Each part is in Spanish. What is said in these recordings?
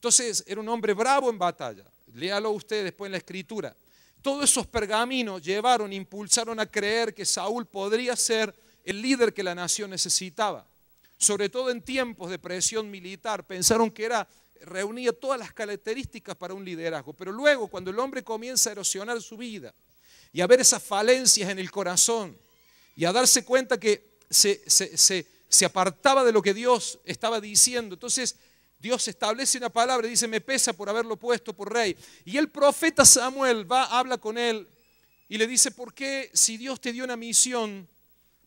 Entonces era un hombre bravo en batalla. Léalo usted después en la escritura. Todos esos pergaminos llevaron, impulsaron a creer que Saúl podría ser el líder que la nación necesitaba. Sobre todo en tiempos de presión militar, pensaron que era reunía todas las características para un liderazgo, pero luego cuando el hombre comienza a erosionar su vida y a ver esas falencias en el corazón y a darse cuenta que se, se, se, se apartaba de lo que Dios estaba diciendo, entonces Dios establece una palabra y dice, me pesa por haberlo puesto por rey. Y el profeta Samuel va, habla con él y le dice, ¿por qué si Dios te dio una misión,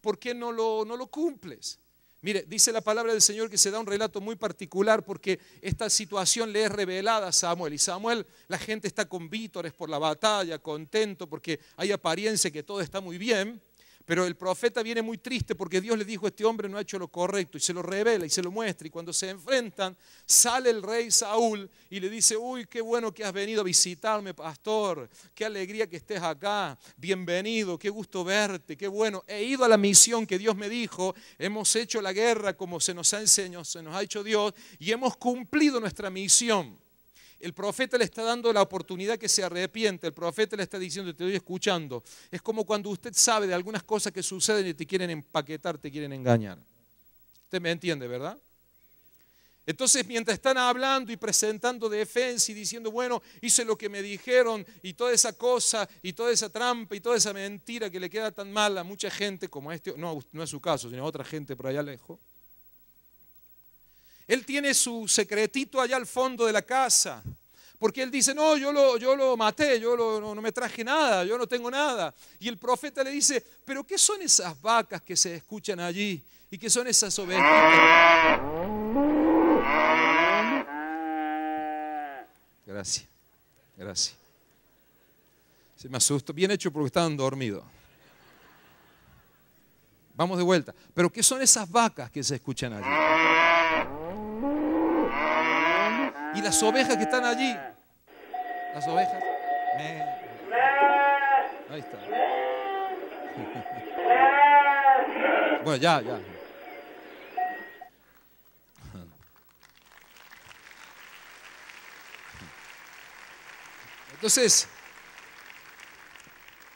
por qué no lo, no lo cumples? Mire, dice la palabra del Señor que se da un relato muy particular porque esta situación le es revelada a Samuel. Y Samuel, la gente está con vítores por la batalla, contento porque hay apariencia que todo está muy bien. Pero el profeta viene muy triste porque Dios le dijo, este hombre no ha hecho lo correcto, y se lo revela y se lo muestra. Y cuando se enfrentan, sale el rey Saúl y le dice, uy, qué bueno que has venido a visitarme, pastor, qué alegría que estés acá, bienvenido, qué gusto verte, qué bueno. He ido a la misión que Dios me dijo, hemos hecho la guerra como se nos ha enseñado, se nos ha hecho Dios, y hemos cumplido nuestra misión. El profeta le está dando la oportunidad que se arrepiente. El profeta le está diciendo, te estoy escuchando. Es como cuando usted sabe de algunas cosas que suceden y te quieren empaquetar, te quieren engañar. Usted me entiende, ¿verdad? Entonces, mientras están hablando y presentando defensa y diciendo, bueno, hice lo que me dijeron y toda esa cosa y toda esa trampa y toda esa mentira que le queda tan mal a mucha gente como este, no, no es su caso, sino a otra gente por allá lejos él tiene su secretito allá al fondo de la casa. Porque él dice, no, yo lo, yo lo maté, yo no, me traje nada, yo no tengo nada. Y el profeta le dice, pero ¿qué son esas vacas que se escuchan allí? ¿Y qué son esas ovejas? Gracias, gracias. Se me asustó, bien hecho porque estaban dormidos. Vamos de vuelta. Pero ¿qué son esas vacas que se escuchan allí? Y las ovejas que están allí, las ovejas, ahí está. Bueno, ya, ya. Entonces,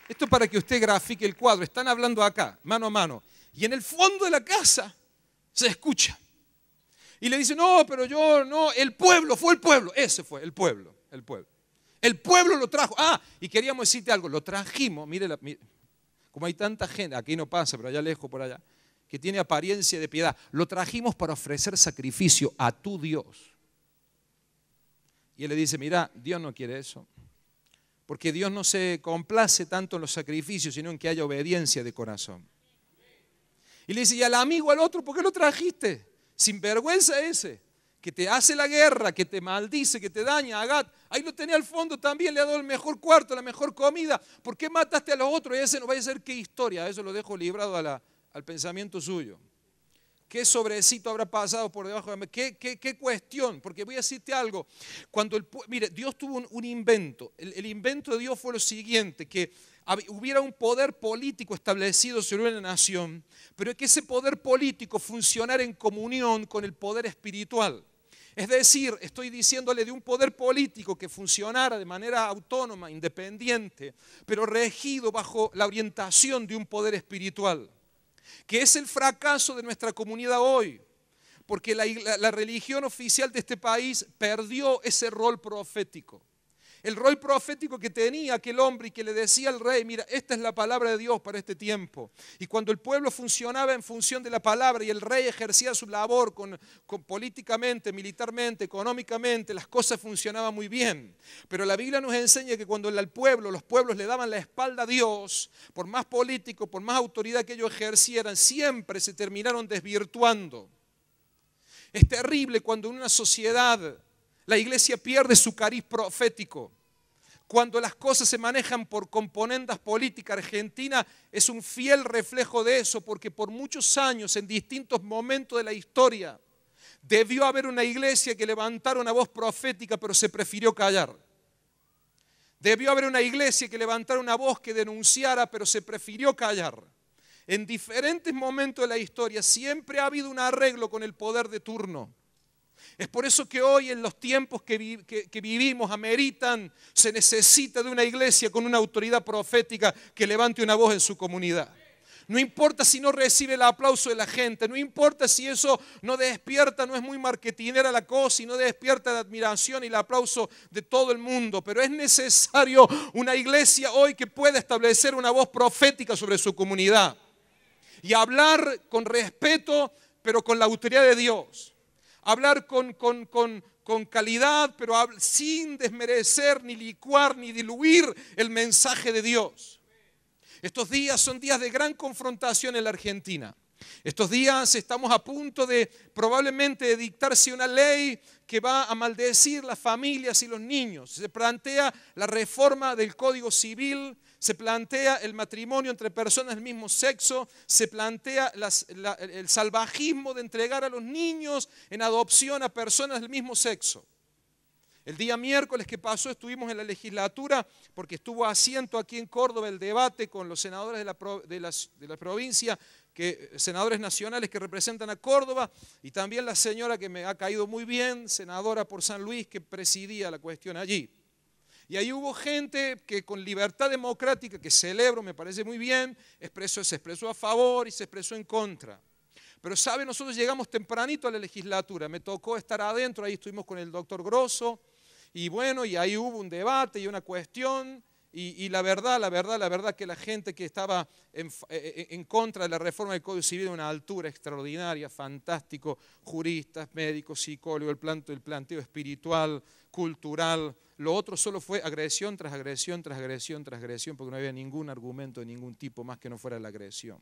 esto para que usted grafique el cuadro. Están hablando acá, mano a mano. Y en el fondo de la casa se escucha. Y le dice, no, pero yo no, el pueblo, fue el pueblo, ese fue, el pueblo, el pueblo. El pueblo lo trajo. Ah, y queríamos decirte algo, lo trajimos, mire, como hay tanta gente, aquí no pasa, pero allá lejos, por allá, que tiene apariencia de piedad, lo trajimos para ofrecer sacrificio a tu Dios. Y él le dice, mira, Dios no quiere eso, porque Dios no se complace tanto en los sacrificios, sino en que haya obediencia de corazón. Y le dice, y al amigo, al otro, ¿por qué lo trajiste? sinvergüenza ese, que te hace la guerra, que te maldice, que te daña, Agat, ahí lo tenía al fondo también, le ha dado el mejor cuarto, la mejor comida, ¿por qué mataste a los otros? Y ese no vaya a ser qué historia, eso lo dejo librado al pensamiento suyo. ¿Qué sobrecito habrá pasado por debajo de mí? ¿Qué, cuestión? Porque voy a decirte algo. Cuando el, mire, Dios tuvo un, invento. El, el, invento de Dios fue lo siguiente, que hubiera un poder político establecido sobre una nación, pero que ese poder político funcionara en comunión con el poder espiritual. Es decir, estoy diciéndole de un poder político que funcionara de manera autónoma, independiente, pero regido bajo la orientación de un poder espiritual que es el fracaso de nuestra comunidad hoy, porque la, religión oficial de este país perdió ese rol profético el rol profético que tenía aquel hombre y que le decía al rey, mira, esta es la palabra de Dios para este tiempo. Y cuando el pueblo funcionaba en función de la palabra y el rey ejercía su labor con, políticamente, militarmente, económicamente, las cosas funcionaban muy bien. Pero la Biblia nos enseña que cuando el pueblo, los pueblos le daban la espalda a Dios, por más político, por más autoridad que ellos ejercieran, siempre se terminaron desvirtuando. Es terrible cuando en una sociedad la iglesia pierde su cariz profético. Cuando las cosas se manejan por componendas políticas, Argentina es un fiel reflejo de eso, porque por muchos años, en distintos momentos de la historia, debió haber una iglesia que levantara una voz profética, pero se prefirió callar. Debió haber una iglesia que levantara una voz que denunciara, pero se prefirió callar. En diferentes momentos de la historia siempre ha habido un arreglo con el poder de turno es por eso que hoy en los tiempos que, vivimos ameritan, se necesita de una iglesia con una autoridad profética que levante una voz en su comunidad. No importa si no recibe el aplauso de la gente, no importa si eso no despierta, no es muy marketinera la cosa y no despierta la admiración y el aplauso de todo el mundo, pero es necesario una iglesia hoy que pueda establecer una voz profética sobre su comunidad y hablar con respeto, pero con la autoridad de Dios hablar con, calidad, pero sin desmerecer, ni licuar, ni diluir el mensaje de Dios. Estos días son días de gran confrontación en la Argentina. Estos días estamos a punto de probablemente dictarse una ley que va a maldecir las familias y los niños. Se plantea la reforma del Código Civil, se plantea el matrimonio entre personas del mismo sexo, se plantea el salvajismo de entregar a los niños en adopción a personas del mismo sexo. El día miércoles que pasó estuvimos en la legislatura porque estuvo asiento aquí en Córdoba el debate con los senadores de la, provincia, que, eh, senadores nacionales que representan a Córdoba y también la señora que me ha caído muy bien, senadora por San Luis, que presidía la cuestión allí. Y ahí hubo gente que con libertad democrática, que celebro, me parece muy bien, expresó, se expresó a favor y se expresó en contra. Pero sabe, nosotros llegamos tempranito a la legislatura, me tocó estar adentro, ahí estuvimos con el doctor Grosso, y bueno, y ahí hubo un debate y una cuestión. Y, la verdad, la verdad, la verdad que la gente que estaba en, eh, eh, contra de la reforma del Código Civil de una altura extraordinaria, fantástico, juristas, médicos, psicólogos, el planteo, el planteo espiritual, cultural, lo otro solo fue agresión tras agresión, tras agresión, tras agresión, porque no había ningún argumento de ningún tipo más que no fuera la agresión.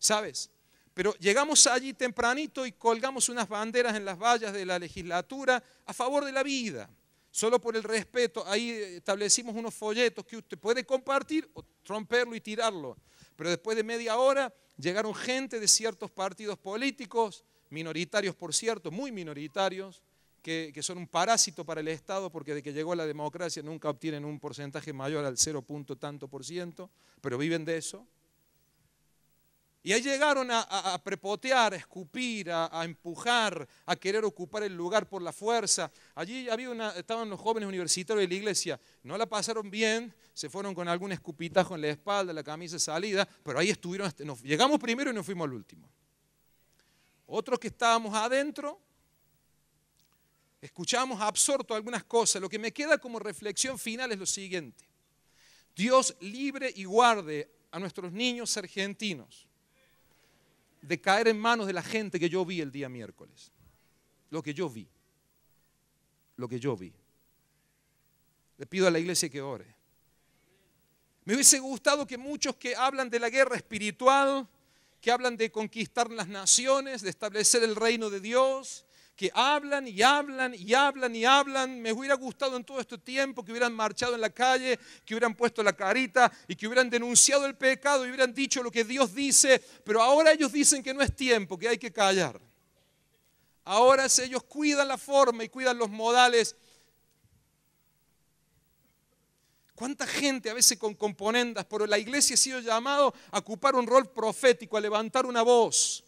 ¿Sabes? Pero llegamos allí tempranito y colgamos unas banderas en las vallas de la legislatura a favor de la vida Solo por el respeto, ahí establecimos unos folletos que usted puede compartir o romperlo y tirarlo. Pero después de media hora llegaron gente de ciertos partidos políticos, minoritarios por cierto, muy minoritarios, que, son un parásito para el Estado porque de que llegó la democracia nunca obtienen un porcentaje mayor al 0. tanto por ciento, pero viven de eso. Y ahí llegaron a, prepotear, a escupir, a, empujar, a querer ocupar el lugar por la fuerza. Allí había una, estaban los jóvenes universitarios de la iglesia. No la pasaron bien, se fueron con algún escupitajo en la espalda, la camisa salida, pero ahí estuvieron. llegamos primero y nos fuimos al último. Otros que estábamos adentro, escuchamos absorto algunas cosas. Lo que me queda como reflexión final es lo siguiente. Dios libre y guarde a nuestros niños argentinos de caer en manos de la gente que yo vi el día miércoles. Lo que yo vi. Lo que yo vi. Le pido a la iglesia que ore. Me hubiese gustado que muchos que hablan de la guerra espiritual, que hablan de conquistar las naciones, de establecer el reino de Dios, que hablan y hablan y hablan y hablan. Me hubiera gustado en todo este tiempo que hubieran marchado en la calle, que hubieran puesto la carita y que hubieran denunciado el pecado y hubieran dicho lo que Dios dice, pero ahora ellos dicen que no es tiempo, que hay que callar. Ahora ellos cuidan la forma y cuidan los modales. ¿Cuánta gente a veces con componendas? Pero la iglesia ha sido llamado a ocupar un rol profético, a levantar una voz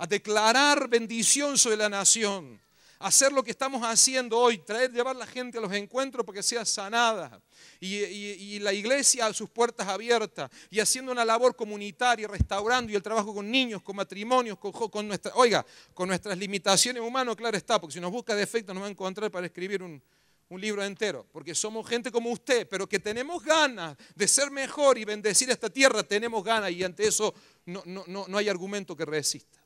a declarar bendición sobre la nación, hacer lo que estamos haciendo hoy, traer, llevar la gente a los encuentros para que sea sanada, y, la iglesia a sus puertas abiertas, y haciendo una labor comunitaria, restaurando y el trabajo con niños, con matrimonios, con, con oiga, con nuestras limitaciones humanas, claro está, porque si nos busca defectos nos va a encontrar para escribir un, libro entero, porque somos gente como usted, pero que tenemos ganas de ser mejor y bendecir esta tierra, tenemos ganas y ante eso no hay argumento que resista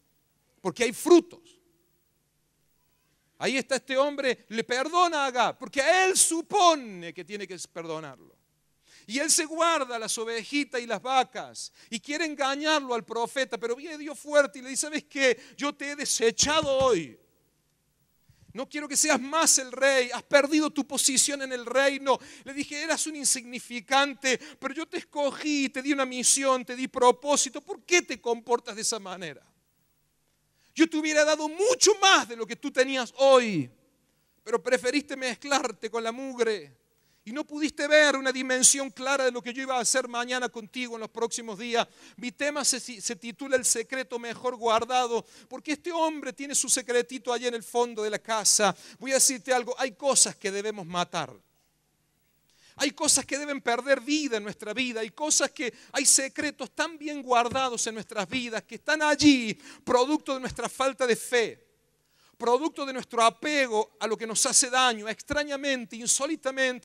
porque hay frutos. Ahí está este hombre, le perdona a Agab, porque a él supone que tiene que perdonarlo. Y él se guarda las ovejitas y las vacas y quiere engañarlo al profeta, pero viene Dios fuerte y le dice, ¿sabes qué? Yo te he desechado hoy. No quiero que seas más el rey. Has perdido tu posición en el reino. Le dije, eras un insignificante, pero yo te escogí, te di una misión, te di propósito. ¿Por qué te comportas de esa manera? Yo te hubiera dado mucho más de lo que tú tenías hoy, pero preferiste mezclarte con la mugre y no pudiste ver una dimensión clara de lo que yo iba a hacer mañana contigo en los próximos días. Mi tema se, titula El secreto mejor guardado, porque este hombre tiene su secretito allá en el fondo de la casa. Voy a decirte algo, hay cosas que debemos matar. Hay cosas que deben perder vida en nuestra vida. Hay cosas que hay secretos tan bien guardados en nuestras vidas que están allí, producto de nuestra falta de fe, producto de nuestro apego a lo que nos hace daño, extrañamente, insólitamente